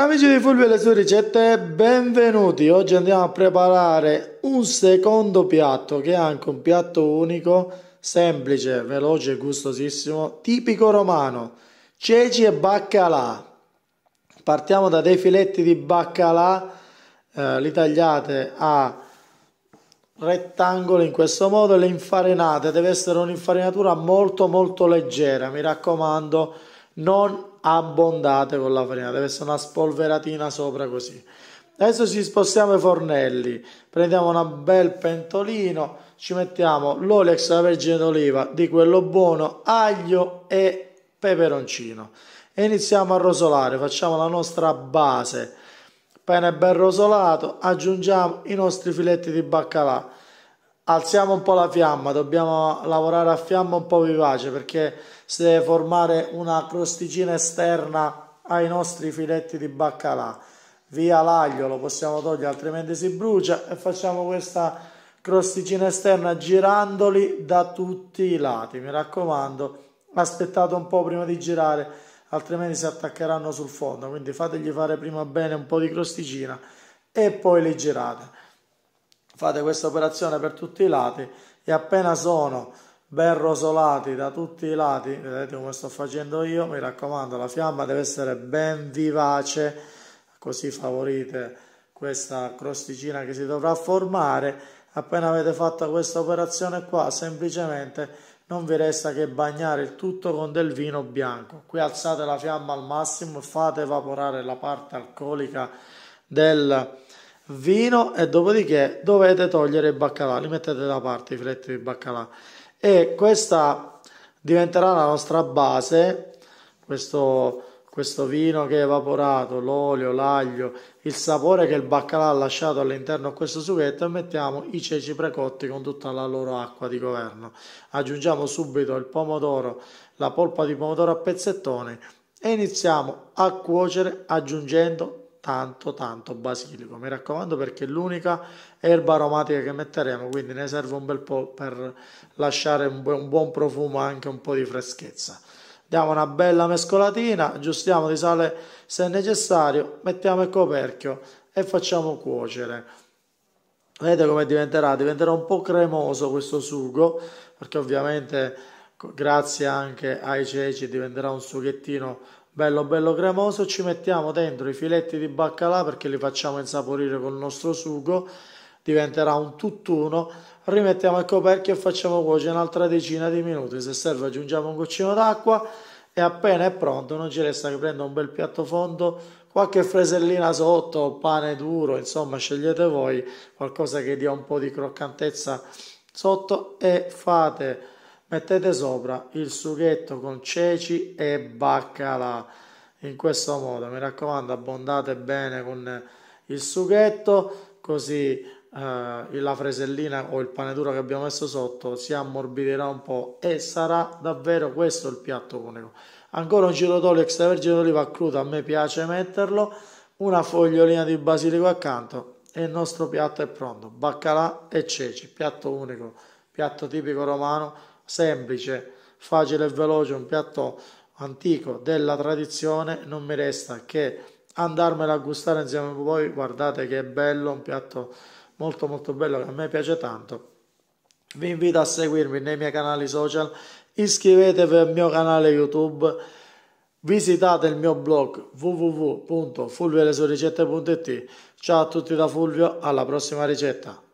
Amici di Fulvio e le sue ricette, benvenuti! Oggi andiamo a preparare un secondo piatto che è anche un piatto unico, semplice, veloce e gustosissimo, tipico romano, ceci e baccalà. Partiamo da dei filetti di baccalà, eh, li tagliate a rettangoli in questo modo, e le infarinate, deve essere un'infarinatura molto molto leggera, mi raccomando non abbondate con la farina, deve essere una spolveratina sopra così. Adesso ci spostiamo i fornelli, prendiamo un bel pentolino, ci mettiamo l'olio extravergine d'oliva di quello buono, aglio e peperoncino. E iniziamo a rosolare, facciamo la nostra base. Appena è ben rosolato, aggiungiamo i nostri filetti di baccalà alziamo un po' la fiamma, dobbiamo lavorare a fiamma un po' vivace perché si deve formare una crosticina esterna ai nostri filetti di baccalà. Via l'aglio lo possiamo togliere altrimenti si brucia e facciamo questa crosticina esterna girandoli da tutti i lati. Mi raccomando, aspettate un po' prima di girare altrimenti si attaccheranno sul fondo, quindi fategli fare prima bene un po' di crosticina e poi li girate fate questa operazione per tutti i lati e appena sono ben rosolati da tutti i lati vedete come sto facendo io mi raccomando la fiamma deve essere ben vivace così favorite questa crosticina che si dovrà formare appena avete fatto questa operazione qua semplicemente non vi resta che bagnare il tutto con del vino bianco qui alzate la fiamma al massimo fate evaporare la parte alcolica del vino e dopodiché dovete togliere il baccalà, li mettete da parte i fletti di baccalà e questa diventerà la nostra base, questo, questo vino che è evaporato, l'olio, l'aglio, il sapore che il baccalà ha lasciato all'interno a questo sughetto e mettiamo i ceci precotti con tutta la loro acqua di governo. Aggiungiamo subito il pomodoro, la polpa di pomodoro a pezzettoni e iniziamo a cuocere aggiungendo tanto tanto basilico mi raccomando perché è l'unica erba aromatica che metteremo quindi ne serve un bel po' per lasciare un, bu- un buon profumo e anche un po' di freschezza diamo una bella mescolatina aggiustiamo di sale se necessario mettiamo il coperchio e facciamo cuocere vedete come diventerà diventerà un po' cremoso questo sugo perché ovviamente grazie anche ai ceci diventerà un sughettino bello bello cremoso, ci mettiamo dentro i filetti di baccalà perché li facciamo insaporire con il nostro sugo, diventerà un tutt'uno, rimettiamo il coperchio e facciamo cuocere un'altra decina di minuti, se serve aggiungiamo un goccino d'acqua e appena è pronto non ci resta che prendere un bel piatto fondo, qualche fresellina sotto, pane duro, insomma scegliete voi qualcosa che dia un po' di croccantezza sotto e fate mettete sopra il sughetto con ceci e baccalà in questo modo mi raccomando abbondate bene con il sughetto così eh, la fresellina o il pane duro che abbiamo messo sotto si ammorbidirà un po' e sarà davvero questo il piatto unico ancora un giro d'olio extravergine d'oliva cruda a me piace metterlo una fogliolina di basilico accanto e il nostro piatto è pronto baccalà e ceci piatto unico piatto tipico romano semplice, facile e veloce, un piatto antico della tradizione, non mi resta che andarmela a gustare insieme a voi. Guardate che bello, un piatto molto molto bello che a me piace tanto. Vi invito a seguirmi nei miei canali social, iscrivetevi al mio canale YouTube, visitate il mio blog www.fulvielesuericette.it. Ciao a tutti da Fulvio, alla prossima ricetta!